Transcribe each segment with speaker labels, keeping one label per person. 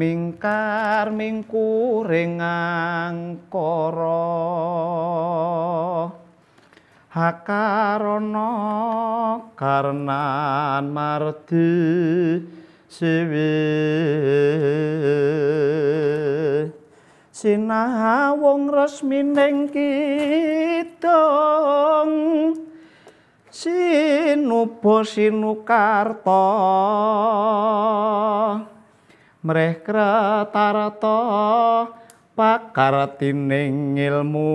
Speaker 1: mingkar mingkuring angkara hakarana karna marti siwi sinahawung resmining kidung sinubo sinukarta mreh kretarta pakartining ilmu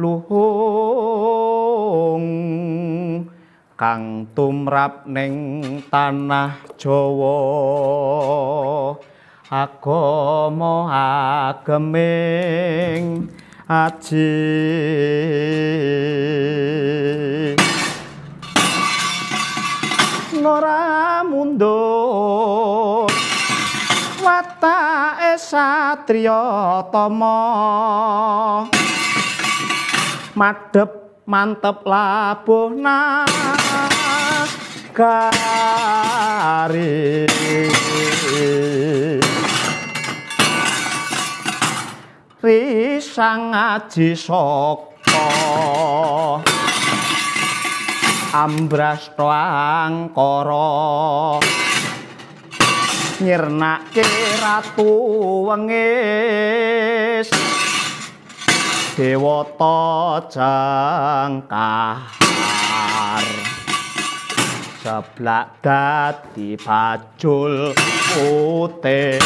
Speaker 1: luhung kang tumrap ning tanah Jawa agama ageming aji ora mundur kata esatrio tomo madep mantep labuh na kari risang ngaji soko ambras toang nyirnake ratu wengis dewata jangkar seblak dadi pacul putih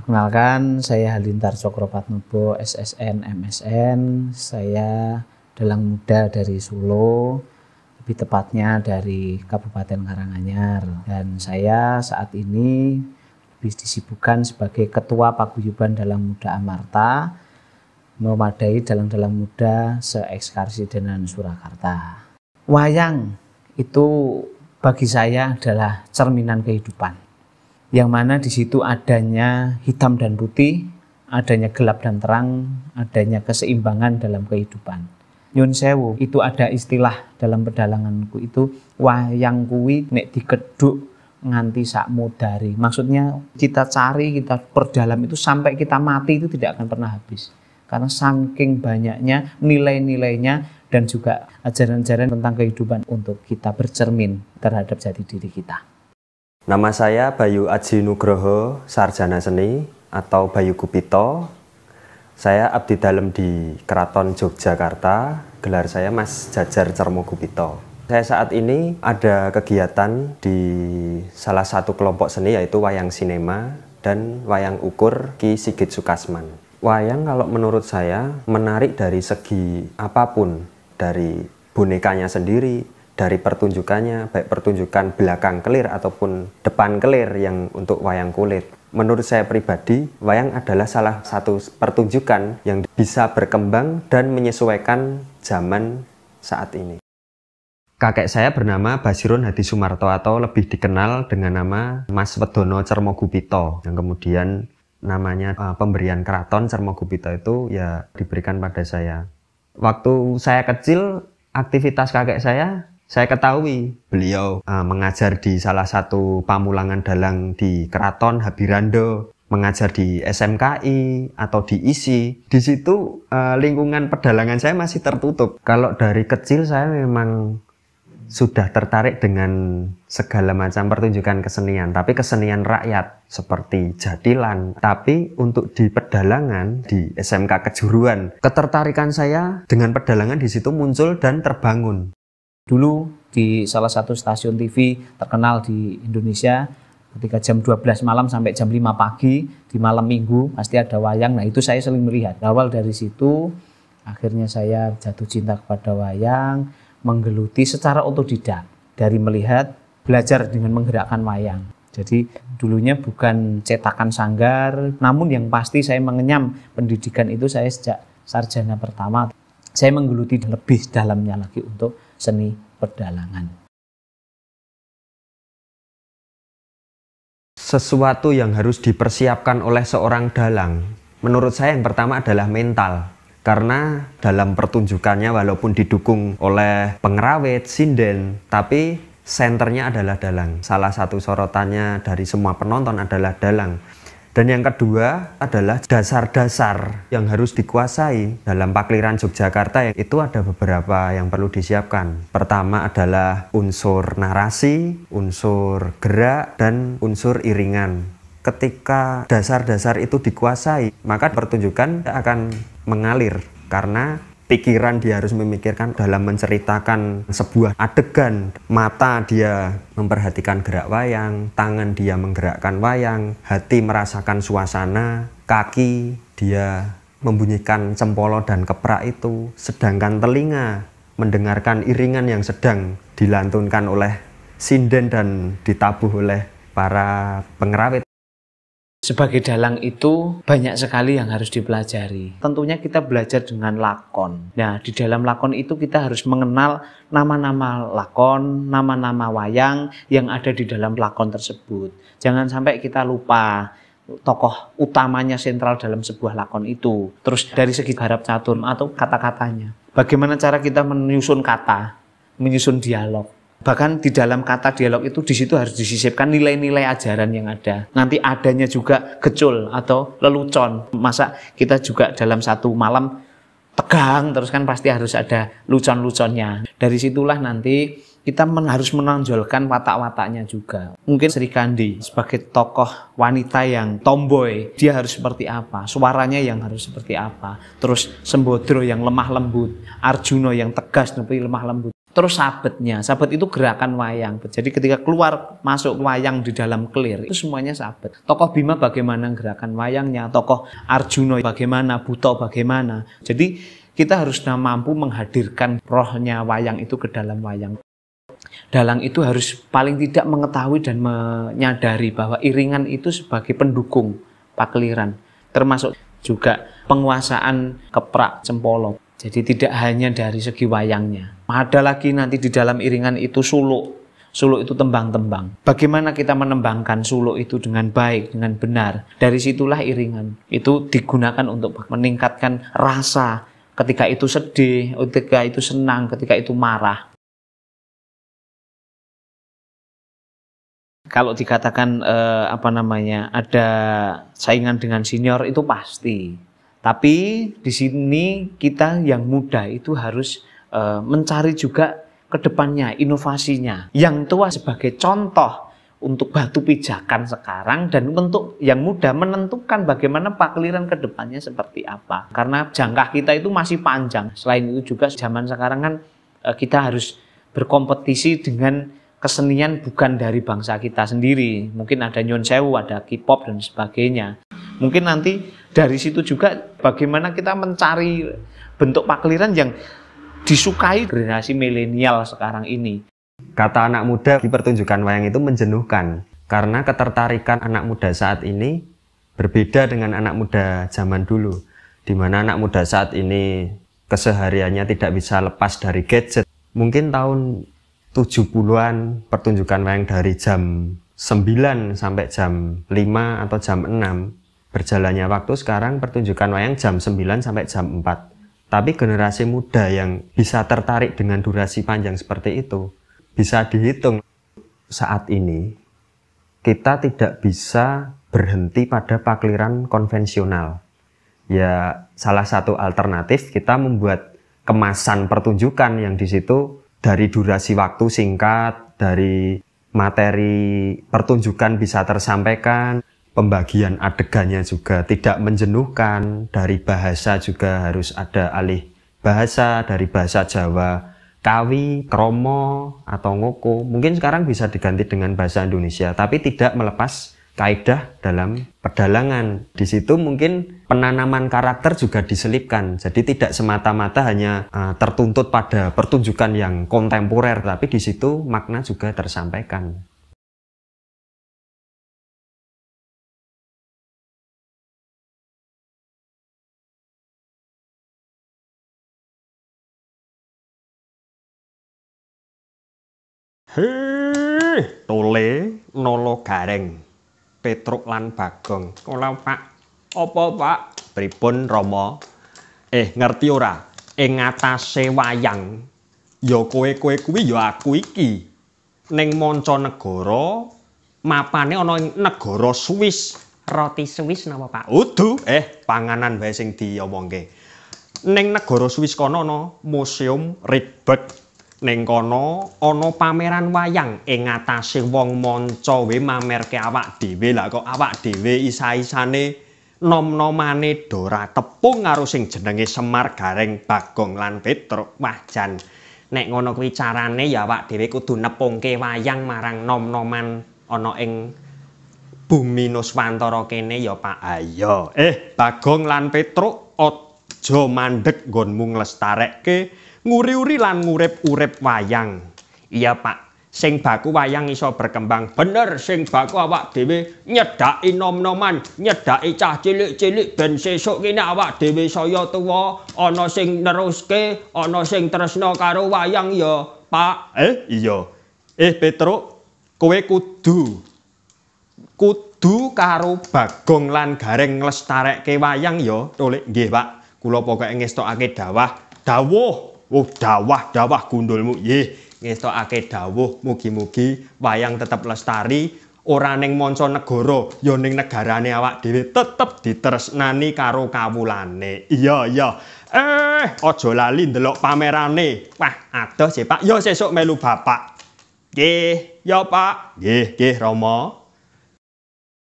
Speaker 2: Perkenalkan, saya Halintar Cokropatnobo, SSN, MSN. Saya dalang muda dari Solo, lebih tepatnya dari Kabupaten Karanganyar. Dan saya saat ini lebih disibukkan sebagai Ketua Paguyuban Dalang Muda Amarta, memadai dalang-dalang muda se-ekskarsi dengan Surakarta. Wayang itu bagi saya adalah cerminan kehidupan yang mana di situ adanya hitam dan putih, adanya gelap dan terang, adanya keseimbangan dalam kehidupan. Nyun sewu, itu ada istilah dalam pedalanganku itu wayang kuwi nek dikeduk nganti sakmu dari. Maksudnya kita cari, kita perdalam itu sampai kita mati itu tidak akan pernah habis. Karena saking banyaknya nilai-nilainya dan juga ajaran-ajaran tentang kehidupan untuk kita bercermin terhadap jati diri kita.
Speaker 3: Nama saya Bayu Aji Nugroho, Sarjana Seni atau Bayu Kupito. Saya abdi dalam di Keraton Yogyakarta, gelar saya Mas Jajar Cermo Kupito. Saya saat ini ada kegiatan di salah satu kelompok seni yaitu Wayang Sinema dan Wayang Ukur Ki Sigit Sukasman. Wayang kalau menurut saya menarik dari segi apapun, dari bonekanya sendiri, dari pertunjukannya, baik pertunjukan belakang kelir ataupun depan kelir yang untuk wayang kulit. Menurut saya pribadi, wayang adalah salah satu pertunjukan yang bisa berkembang dan menyesuaikan zaman saat ini. Kakek saya bernama Basirun Hadi Sumarto atau lebih dikenal dengan nama Mas Wedono Cermogupito yang kemudian namanya uh, pemberian keraton Cermogupito itu ya diberikan pada saya. Waktu saya kecil, aktivitas kakek saya saya ketahui beliau uh, mengajar di salah satu pamulangan dalang di Keraton Habirando, mengajar di SMKI atau di ISI. Di situ uh, lingkungan pedalangan saya masih tertutup. Kalau dari kecil saya memang sudah tertarik dengan segala macam pertunjukan kesenian, tapi kesenian rakyat seperti jadilan. Tapi untuk di pedalangan di SMK Kejuruan, ketertarikan saya dengan pedalangan di situ muncul dan terbangun
Speaker 2: dulu di salah satu stasiun TV terkenal di Indonesia ketika jam 12 malam sampai jam 5 pagi di malam minggu pasti ada wayang nah itu saya sering melihat awal dari situ akhirnya saya jatuh cinta kepada wayang menggeluti secara otodidak dari melihat belajar dengan menggerakkan wayang jadi dulunya bukan cetakan sanggar namun yang pasti saya mengenyam pendidikan itu saya sejak sarjana pertama saya menggeluti lebih dalamnya lagi untuk seni perdalangan.
Speaker 3: Sesuatu yang harus dipersiapkan oleh seorang dalang, menurut saya yang pertama adalah mental. Karena dalam pertunjukannya walaupun didukung oleh pengerawet, sinden, tapi senternya adalah dalang. Salah satu sorotannya dari semua penonton adalah dalang dan yang kedua adalah dasar-dasar yang harus dikuasai dalam pakliran Yogyakarta itu ada beberapa yang perlu disiapkan. Pertama adalah unsur narasi, unsur gerak, dan unsur iringan. Ketika dasar-dasar itu dikuasai, maka pertunjukan akan mengalir karena pikiran dia harus memikirkan dalam menceritakan sebuah adegan mata dia memperhatikan gerak wayang tangan dia menggerakkan wayang hati merasakan suasana kaki dia membunyikan cempolo dan keprak itu sedangkan telinga mendengarkan iringan yang sedang dilantunkan oleh sinden dan ditabuh oleh para pengerawit sebagai dalang itu banyak sekali yang harus dipelajari.
Speaker 2: Tentunya kita belajar dengan lakon. Nah, di dalam lakon itu kita harus mengenal nama-nama lakon, nama-nama wayang yang ada di dalam lakon tersebut. Jangan sampai kita lupa tokoh utamanya sentral dalam sebuah lakon itu. Terus dari segi garap catur atau kata-katanya. Bagaimana cara kita menyusun kata, menyusun dialog Bahkan di dalam kata dialog itu di situ harus disisipkan nilai-nilai ajaran yang ada. Nanti adanya juga gecul atau lelucon. Masa kita juga dalam satu malam tegang terus kan pasti harus ada lucon-luconnya. Dari situlah nanti kita men harus menonjolkan watak-wataknya juga. Mungkin Sri Kandi sebagai tokoh wanita yang tomboy, dia harus seperti apa? Suaranya yang harus seperti apa? Terus Sembodro yang lemah lembut, Arjuna yang tegas tapi lemah lembut. Terus sabetnya, sabet itu gerakan wayang. Jadi ketika keluar masuk wayang di dalam kelir itu semuanya sabet. Tokoh Bima bagaimana gerakan wayangnya, tokoh Arjuna bagaimana, Buto bagaimana. Jadi kita harus nah mampu menghadirkan rohnya wayang itu ke dalam wayang. Dalang itu harus paling tidak mengetahui dan menyadari bahwa iringan itu sebagai pendukung pakeliran, termasuk juga penguasaan keprak cempolo. Jadi tidak hanya dari segi wayangnya. Ada lagi nanti di dalam iringan itu suluk. Suluk itu tembang-tembang. Bagaimana kita menembangkan suluk itu dengan baik, dengan benar. Dari situlah iringan itu digunakan untuk meningkatkan rasa ketika itu sedih, ketika itu senang, ketika itu marah. Kalau dikatakan eh, apa namanya ada saingan dengan senior itu pasti. Tapi di sini kita yang muda itu harus Eh, mencari juga kedepannya inovasinya. Yang tua sebagai contoh untuk batu pijakan sekarang dan untuk yang muda menentukan bagaimana pakliran kedepannya seperti apa. Karena jangka kita itu masih panjang. Selain itu juga zaman sekarang kan eh, kita harus berkompetisi dengan kesenian bukan dari bangsa kita sendiri. Mungkin ada Nyon Sewu, ada K-pop dan sebagainya. Mungkin nanti dari situ juga bagaimana kita
Speaker 3: mencari bentuk pakliran yang disukai generasi milenial sekarang ini. Kata anak muda di pertunjukan wayang itu menjenuhkan karena ketertarikan anak muda saat ini berbeda dengan anak muda zaman dulu di mana anak muda saat ini kesehariannya tidak bisa lepas dari gadget. Mungkin tahun 70-an pertunjukan wayang dari jam 9 sampai jam 5 atau jam 6 berjalannya waktu sekarang pertunjukan wayang jam 9 sampai jam 4 tapi generasi muda yang bisa tertarik dengan durasi panjang seperti itu bisa dihitung saat ini kita tidak bisa berhenti pada pakliran konvensional. Ya, salah satu alternatif kita membuat kemasan pertunjukan yang di situ dari durasi waktu singkat, dari materi pertunjukan bisa tersampaikan, pembagian adegannya juga tidak menjenuhkan, dari bahasa juga harus ada alih bahasa, dari bahasa Jawa Kawi, Kromo, atau Ngoko. Mungkin sekarang bisa diganti dengan bahasa Indonesia, tapi tidak melepas kaidah dalam pedalangan. Di situ mungkin penanaman karakter juga diselipkan. Jadi tidak semata-mata hanya uh, tertuntut pada pertunjukan yang kontemporer, tapi di situ makna juga tersampaikan. He, tole nolo gareng. Petruk lan Bagong. Kula, Pak. Apa, Pak? Pripun Rama? Eh, ngerti ora? Ing ngatasé wayang, ya kowe-kowe kuwi ya aku iki. Ning manca negara mapane ana ing negara Swiss. Roti Swiss napa, Pak? Udu, eh, panganan wae sing diomongke. Ning negara Swiss kono ana museum ribet. Ning kono ana pameran wayang ing ngatasé wong manca we mamerke awak dhewe lah kok awak dhewe isa-isane nom-nomane Dora tepung karo sing jenenge Semar Gareng Bagong lan Petruk Wahjan. Nek ngono kuwi carane ya awak dhewe kudu nepungke wayang marang nom-noman ana ing bumi Nuswantara kene ya Pak Ayo. Ah, eh Bagong lan Petruk aja mandeg nggonmu nglestarekke nguri-uri lan ngurip-urip wayang. Iya, Pak. Sing baku wayang iso berkembang. Bener, sing baku awak dhewe nyedhaki nom-noman, nyedhaki cah cilik-cilik ben sesuk kene awak dhewe saya tuwa ana sing neruske, ana sing tresna karo wayang ya, Pak. Eh, iya. Eh, Petro, kowe kudu kudu karo Bagong lan Gareng nglestareke wayang ya, Tolik nggih, Pak. Kula pokoke ngestokake dawah, dawuh. Oh, Wah, dawah-dawah gundulmu. Nggih, ngestokake dawuh mugi-mugi wayang tetap lestari. Ora ning manca negara ya ning negarane awak dhewe tetep diteresnani karo kawulane. Iya iya. Eh, aja lali ndelok pamerane. Wah, adoh sih, Pak. Ya sesuk melu Bapak. Nggih, ya, Pak. Nggih, nggih, Rama.